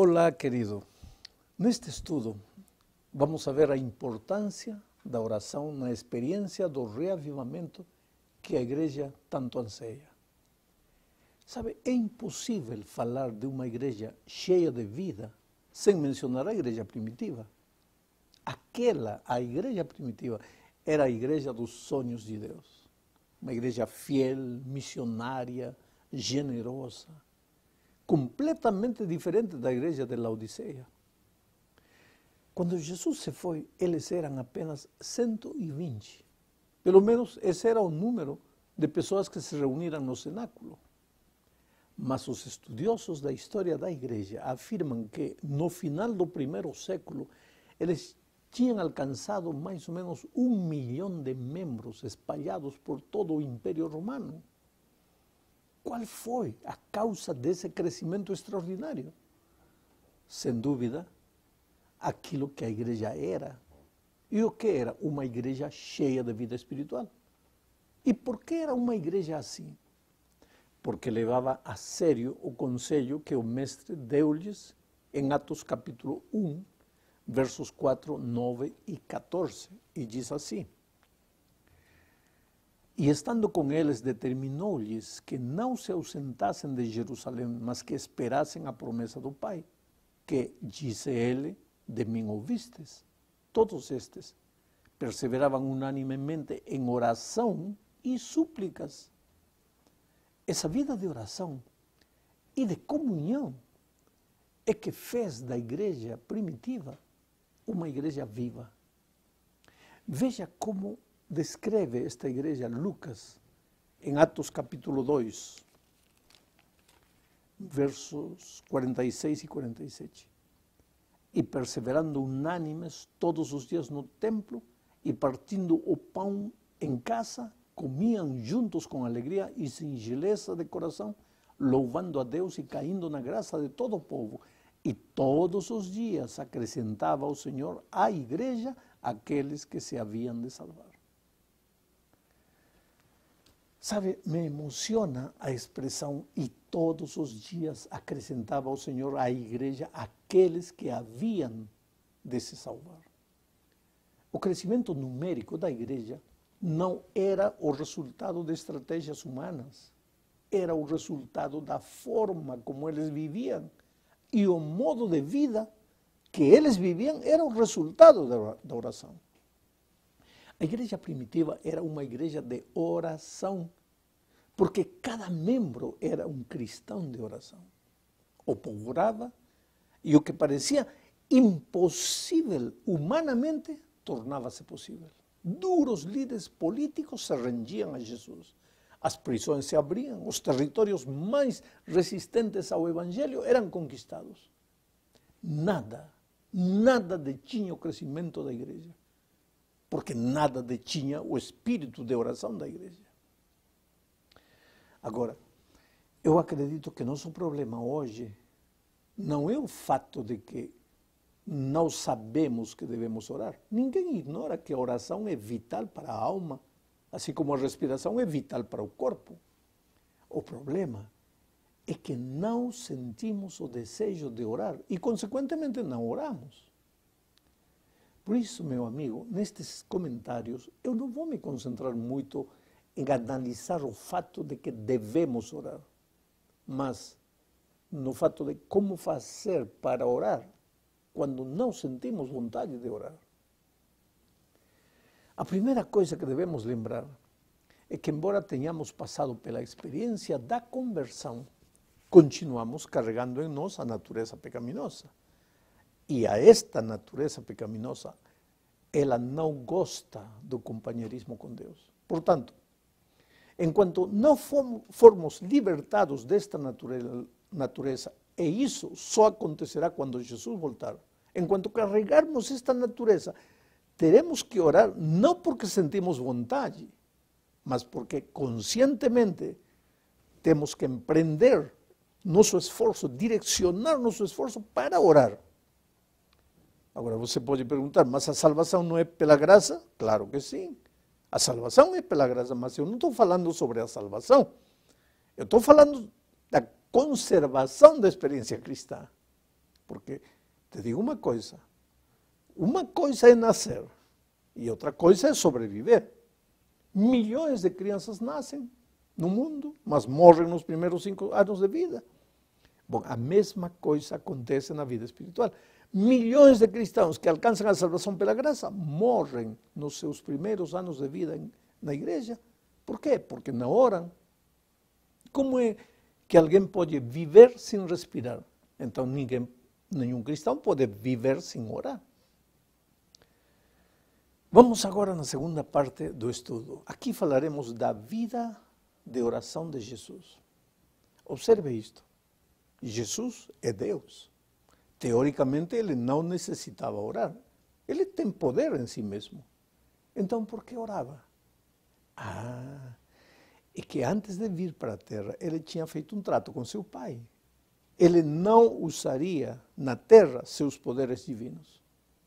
Olá, querido. Neste estudo, vamos a ver a importância da oração na experiência do reavivamento que a igreja tanto anseia. Sabe, é impossível falar de uma igreja cheia de vida sem mencionar a igreja primitiva. Aquela, a igreja primitiva, era a igreja dos sonhos de Deus. Uma igreja fiel, missionária, generosa, completamente diferente de la iglesia de la Odisea. Cuando Jesús se fue, ellos eran apenas 120. Pelo menos ese era el número de personas que se en el cenáculo. Mas los estudiosos de la historia de la iglesia afirman que no final del primer século ellos habían alcanzado más o menos un um millón de miembros espalhados por todo el imperio Romano. qual foi a causa desse crescimento extraordinário? Sem dúvida, aquilo que a igreja era. E o que era? Uma igreja cheia de vida espiritual. E por que era uma igreja assim? Porque levava a sério o conselho que o mestre deu-lhes em Atos capítulo 1, versos 4, 9 e 14. E diz assim: e estando com eles, determinou-lhes que não se ausentassem de Jerusalém, mas que esperassem a promessa do Pai, que, disse ele, de mim ouvistes. Todos estes perseveravam unanimemente em oração e súplicas. Essa vida de oração e de comunhão é que fez da igreja primitiva uma igreja viva. Veja como descreve esta igreja Lucas em Atos capítulo 2, versos 46 e 47. E perseverando unânimes todos os dias no templo e partindo o pão em casa, comiam juntos com alegria e singeleza de coração, louvando a Deus e caindo na graça de todo o povo. E todos os dias acrescentava o Senhor à igreja aqueles que se haviam de salvar. Sabe, me emociona a expressão e todos os dias acrescentava ao Senhor à igreja aqueles que haviam de se salvar. O crescimento numérico da igreja não era o resultado de estratégias humanas, era o resultado da forma como eles viviam e o modo de vida que eles viviam era o resultado da oração. A igreja primitiva era uma igreja de oração porque cada membro era un cristão de oración. O pobraba y lo que parecía imposible humanamente tornava-se possível. Duros líderes políticos se rendían a Jesús. Las prisiones se abrían. Los territorios más resistentes ao evangelio eran conquistados. Nada, nada detinha o crescimento da igreja, porque nada detinha o espíritu de oração da iglesia. Agora, eu acredito que nosso problema hoje não é o fato de que não sabemos que devemos orar. Ninguém ignora que a oração é vital para a alma, assim como a respiração é vital para o corpo. O problema é que não sentimos o desejo de orar e, consequentemente, não oramos. Por isso, meu amigo, nestes comentários, eu não vou me concentrar muito analisar o fato de que devemos orar, mas no fato de como fazer para orar quando não sentimos vontade de orar. A primeira coisa que devemos lembrar é que, embora tenhamos passado pela experiência da conversão, continuamos carregando em nós a natureza pecaminosa. E a esta natureza pecaminosa, ela não gosta do companheirismo com Deus. Portanto, En cuanto no formos libertados de esta naturaleza, e hizo, sólo acontecerá cuando Jesús voltara. En cuanto carregarmos esta naturaleza, tenemos que orar no porque sentimos voluntad, mas porque conscientemente tenemos que emprender nuestro esfuerzo, direccionar nuestro esfuerzo para orar. Ahora, você puede preguntar, mas a salvação não é pela grasa? Claro que sí. A salvação é pela graça, mas eu não estou falando sobre a salvação. Eu estou falando da conservação da experiência cristã. Porque te digo uma coisa: uma coisa é nascer e outra coisa é sobreviver. Milhões de crianças nascem no mundo, mas morrem nos primeiros cinco anos de vida. Bom, a mesma coisa acontece na vida espiritual. Milhões de cristãos que alcançam a salvação pela graça morrem nos seus primeiros anos de vida na igreja. Por quê? Porque não oram. Como é que alguém pode viver sem respirar? Então ninguém, nenhum cristão pode viver sem orar. Vamos agora na segunda parte do estudo. Aqui falaremos da vida de oração de Jesus. Observe isto. Jesus é Deus. Teoricamente, ele não necessitava orar. Ele tem poder em si mesmo. Então, por que orava? Ah, é que antes de vir para a terra, ele tinha feito um trato com seu pai. Ele não usaria na terra seus poderes divinos.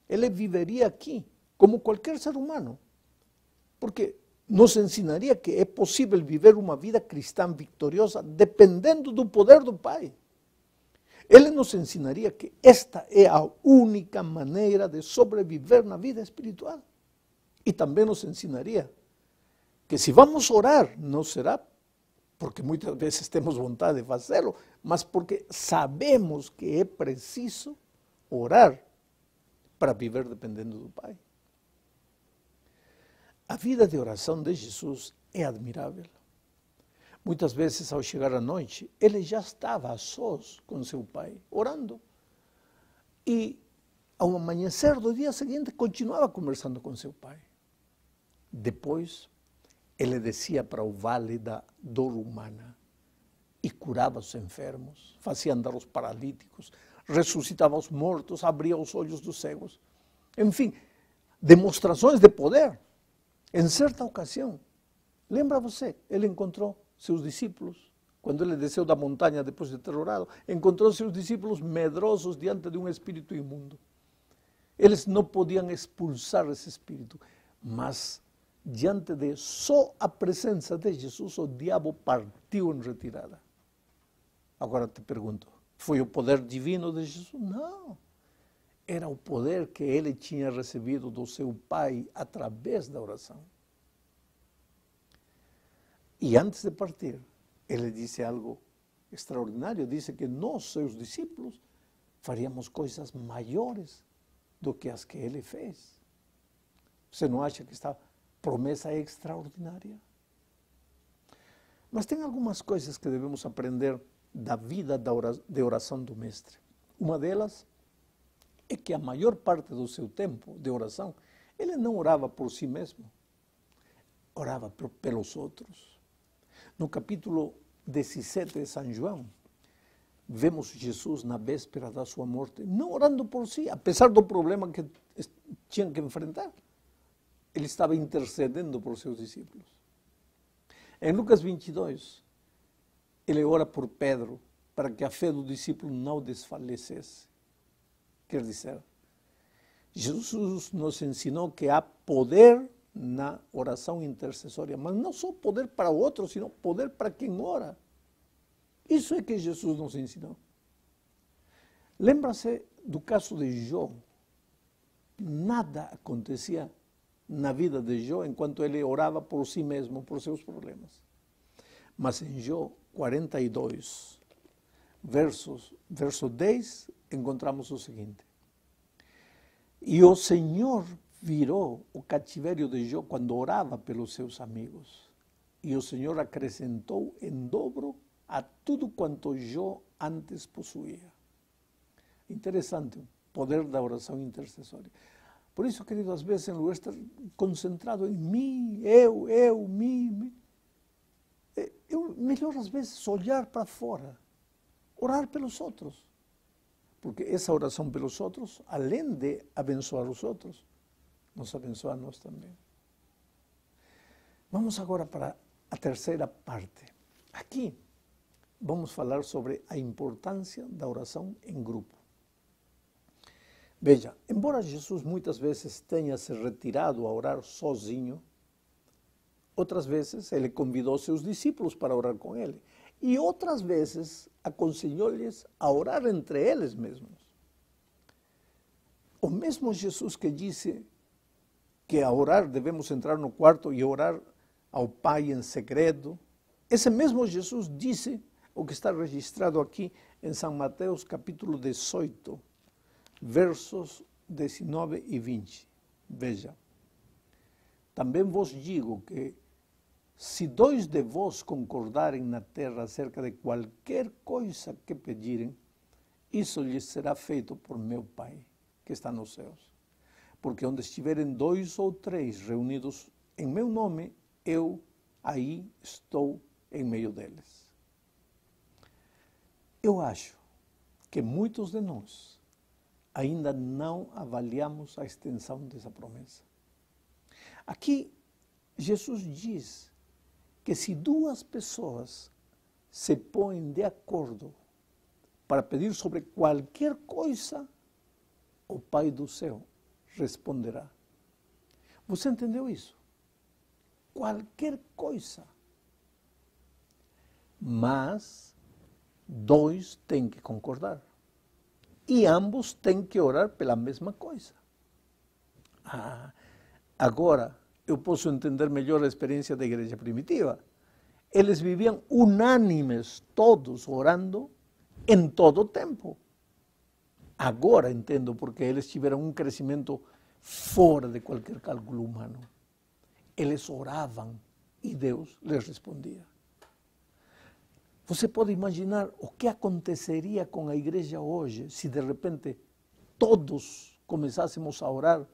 Ele viveria aqui, como qualquer ser humano. Porque nos ensinaria que é possível viver uma vida cristã vitoriosa dependendo do poder do Pai. Ele nos ensinaria que esta é a única maneira de sobreviver na vida espiritual. E também nos ensinaria que se vamos orar, não será porque muitas vezes temos vontade de fazê-lo, mas porque sabemos que é preciso orar para viver dependendo do Pai. A vida de oração de Jesus é admirável. Muitas vezes, ao chegar à noite, ele já estava a sós com seu pai, orando. E, ao amanhecer do dia seguinte, continuava conversando com seu pai. Depois, ele descia para o vale da dor humana e curava os enfermos, fazia andar os paralíticos, ressuscitava os mortos, abria os olhos dos cegos. Enfim, demonstrações de poder. Em certa ocasião, lembra você, ele encontrou Sus discípulos, cuando ele desceu la montaña después de ter orado, a sus discípulos medrosos diante de un espíritu inmundo. Ellos no podían expulsar ese espíritu, mas diante de só a presencia de Jesús, o diabo partió en retirada. Ahora te pregunto, ¿fue el poder divino de Jesús? No, Era el poder que él tinha recebido do seu pai através la oración. E antes de partir, ele disse algo extraordinário: disse que nós, seus discípulos, faríamos coisas maiores do que as que ele fez. Você não acha que esta promessa é extraordinária? Mas tem algumas coisas que devemos aprender da vida de oração do Mestre. Uma delas é que a maior parte do seu tempo de oração ele não orava por si mesmo, orava pelos outros. No capítulo 17 de São João, vemos Jesus na véspera da sua morte, não orando por si, apesar do problema que tinham que enfrentar. Ele estava intercedendo por seus discípulos. Em Lucas 22, ele ora por Pedro para que a fé do discípulo não desfalecesse. Quer dizer, Jesus nos ensinou que há poder na oração intercessória, mas não só poder para outro, sino poder para quem ora. Isso é que Jesus nos ensinou. Lembra-se do caso de Jó. Nada acontecia na vida de Jó enquanto ele orava por si mesmo, por seus problemas. Mas em Jó 42, versos, verso 10, encontramos o seguinte: E o Senhor virou o cativeiro de Jó quando orava pelos seus amigos. E o Senhor acrescentou em dobro a tudo quanto Jó antes possuía. Interessante o poder da oração intercessória. Por isso, querido, às vezes em lugar de estar concentrado em mim, eu, eu, mim, eu, eh, melhor às vezes olhar para fora, orar pelos outros. Porque essa oração pelos outros, além de abençoar os outros, nos abençoa a nós também. Vamos agora para a terceira parte. Aqui vamos falar sobre a importância da oração em grupo. Veja, embora Jesus muitas vezes tenha se retirado a orar sozinho, outras vezes ele convidou seus discípulos para orar com ele e outras vezes aconselhou-lhes a orar entre eles mesmos. O mesmo Jesus que disse que a orar devemos entrar no quarto e orar ao Pai em segredo. Esse mesmo Jesus disse o que está registrado aqui em São Mateus, capítulo 18, versos 19 e 20. Veja: Também vos digo que, se dois de vós concordarem na terra acerca de qualquer coisa que pedirem, isso lhes será feito por meu Pai, que está nos céus porque onde estiverem dois ou três reunidos em meu nome, eu aí estou em meio deles. Eu acho que muitos de nós ainda não avaliamos a extensão dessa promessa. Aqui, Jesus diz que se duas pessoas se põem de acordo para pedir sobre qualquer coisa, o Pai do céu responderá. ¿Usted entendeu eso? Cualquier cosa, Mas dois tienen que concordar. y ambos tienen que orar pela mesma coisa. Ah, agora, eu posso entender melhor a experiência de iglesia primitiva. Eles vivían unánimes, todos orando, en todo tiempo. tempo. Agora entendo porque eles tiveram um crescimento fora de qualquer cálculo humano. Eles oravam e Deus lhes respondia. Você pode imaginar o que aconteceria com a igreja hoje se de repente todos começássemos a orar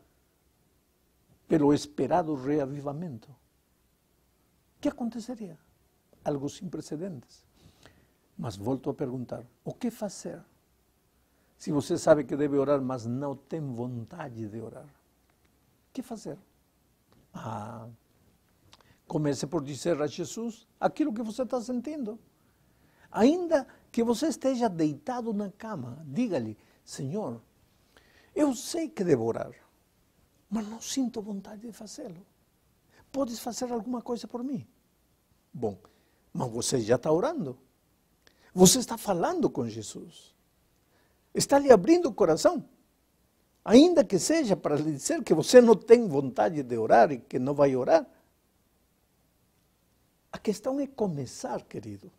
pelo esperado reavivamento? O que aconteceria? Algo sem precedentes. Mas volto a perguntar: o que fazer? Se você sabe que deve orar, mas não tem vontade de orar, o que fazer? Ah, comece por dizer a Jesus aquilo que você está sentindo. Ainda que você esteja deitado na cama, diga-lhe: Senhor, eu sei que devo orar, mas não sinto vontade de fazê-lo. Podes fazer alguma coisa por mim? Bom, mas você já está orando. Você está falando com Jesus está lhe abrindo o coração, ainda que seja para lhe dizer que você não tem vontade de orar e que não vai orar. A questão é começar, querido.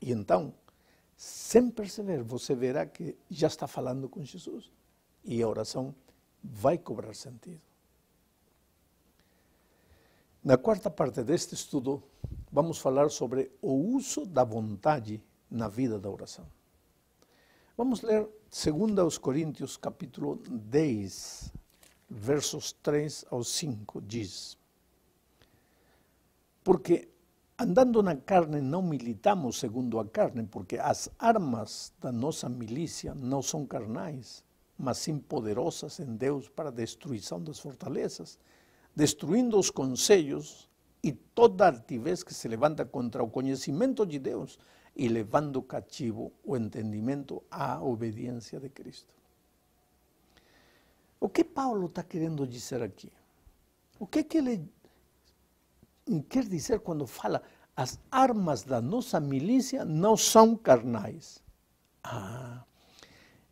E então, sem perceber, você verá que já está falando com Jesus e a oração vai cobrar sentido. Na quarta parte deste estudo, vamos falar sobre o uso da vontade na vida da oração. Vamos ler 2 Coríntios capítulo 10, versos 3 ao 5, diz: Porque andando na carne não militamos segundo a carne, porque as armas da nossa milícia não são carnais, mas sim poderosas em Deus para a destruição das fortalezas, destruindo os conselhos e toda altivez que se levanta contra o conhecimento de Deus e levando cativo o entendimento à obediência de Cristo. O que Paulo está querendo dizer aqui? O que, que ele quer dizer quando fala as armas da nossa milícia não são carnais? Ah,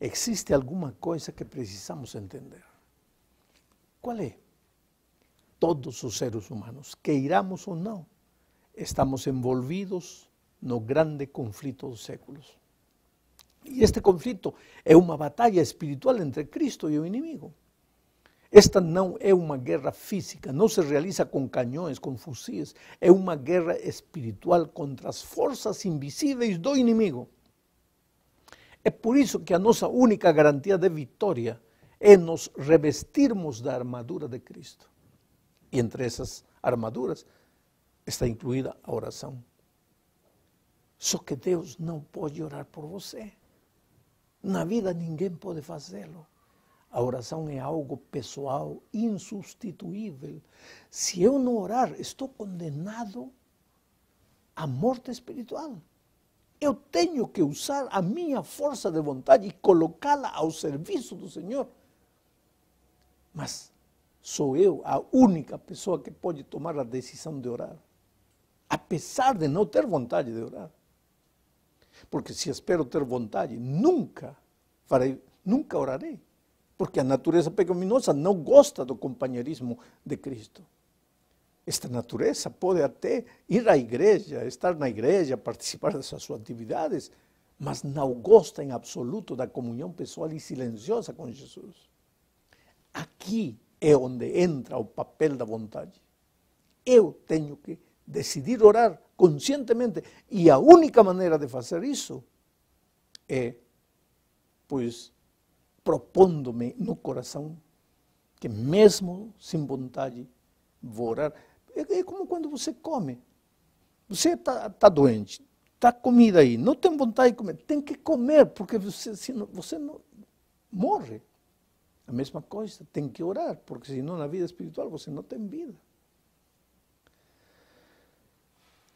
existe alguma coisa que precisamos entender. Qual é? Todos os seres humanos, queiramos ou não, estamos envolvidos no grande conflito de séculos. Y este conflicto es una batalla espiritual entre Cristo y el enemigo. Esta no es una guerra física, no se realiza con cañones, con fusiles. Es una guerra espiritual contra las fuerzas invisibles del enemigo. Es por eso que a nossa única garantía de victoria es nos revestirmos la armadura de Cristo. Y entre esas armaduras está incluida la oración. Só que Deus não pode orar por você. Na vida ninguém pode fazê-lo. A oração é algo pessoal, insubstituível. Se eu não orar, estou condenado à morte espiritual. Eu tenho que usar a minha força de vontade e colocá-la ao serviço do Senhor. Mas sou eu a única pessoa que pode tomar a decisão de orar, apesar de não ter vontade de orar. Porque se espero ter vontade, nunca farei, nunca orarei. Porque a natureza pecaminosa não gosta do companheirismo de Cristo. Esta natureza pode até ir à igreja, estar na igreja, participar das suas atividades, mas não gosta em absoluto da comunhão pessoal e silenciosa com Jesus. Aqui é onde entra o papel da vontade. Eu tenho que decidir orar conscientemente. E a única maneira de fazer isso é, pois, propondo-me no coração que, mesmo sem vontade, vou orar. É, como quando você come. Você está tá doente, está comida aí, não tem vontade de comer, tem que comer, porque você, senão, você não, morre. A mesma coisa, tem que orar, porque senão na vida espiritual você não tem vida.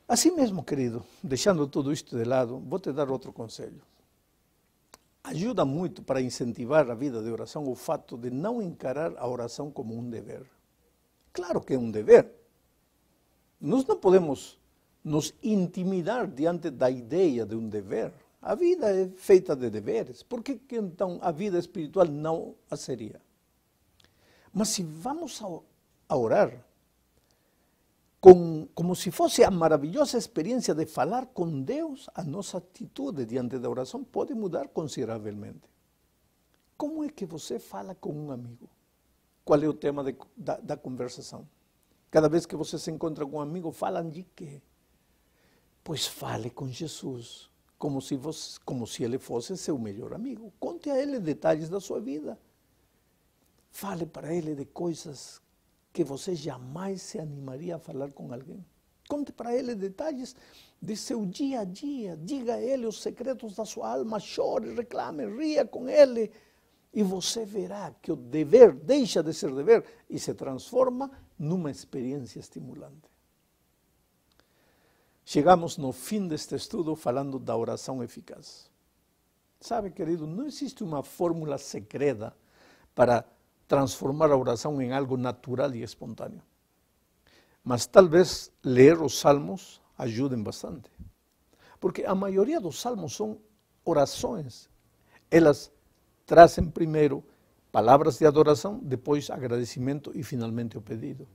Assim mesmo, querido, deixando tudo isto de lado, vou te dar outro conselho. Ajuda muito para incentivar a vida de oração o fato de não encarar a oração como um dever. Claro que é um dever. Nós não podemos nos intimidar diante da ideia de um dever. A vida é feita de deveres. Por que, que então a vida espiritual não a seria? Mas se vamos a orar, como se fosse a maravilhosa experiência de falar com Deus, a nossa atitude diante da oração pode mudar consideravelmente. Como é que você fala com um amigo? Qual é o tema de, da, conversação? Cada vez que você se encontra com um amigo, falam de quê? Pois fale com Jesus, como como se ele fosse seu melhor amigo. Conte a ele detalhes da sua vida. Fale para ele de coisas que você jamais se animaria a falar com alguém. Conte para ele detalhes de seu dia a dia, diga a ele os secretos da sua alma, chore, reclame, ria com ele. E você verá que o dever deixa de ser dever e se transforma numa experiência estimulante. Chegamos no fim deste estudo falando da oração eficaz. Sabe, querido, não existe uma fórmula secreta para transformar a oração em algo natural e espontâneo. Mas talvez ler leer salmos ajudem bastante, porque a maioria dos salmos são orações. Elas trazem primeiro palavras de adoração, depois agradecimento e finalmente o pedido.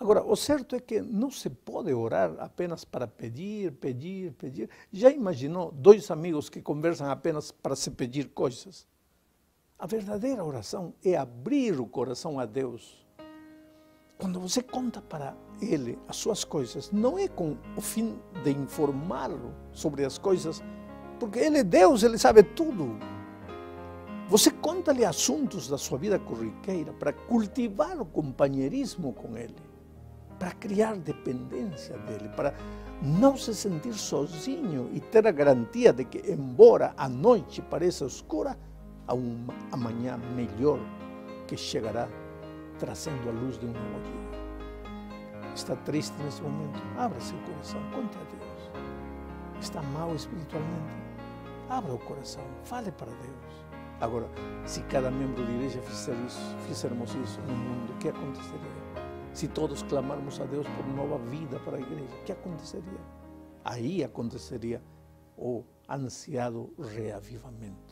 Agora, o certo é que não se pode orar apenas para pedir, pedir, pedir. Já imaginou dois amigos que conversam apenas para se pedir coisas? A verdadeira oração é abrir o coração a Deus. Quando você conta para Ele as suas coisas, não é com o fim de informá-lo sobre as coisas, porque Ele é Deus, Ele sabe tudo. Você conta-lhe assuntos da sua vida corriqueira para cultivar o companheirismo com Ele, para criar dependência dele, para não se sentir sozinho e ter a garantia de que, embora a noite pareça escura, a um amanhã melhor que chegará trazendo a luz de um novo dia. Está triste nesse momento? Abra seu coração, conte a Deus. Está mal espiritualmente? Abra o coração, fale para Deus. Agora, se cada membro da igreja fizer isso, fizermos isso no mundo, o que aconteceria? Se todos clamarmos a Deus por nova vida para a igreja, o que aconteceria? Aí aconteceria o ansiado reavivamento.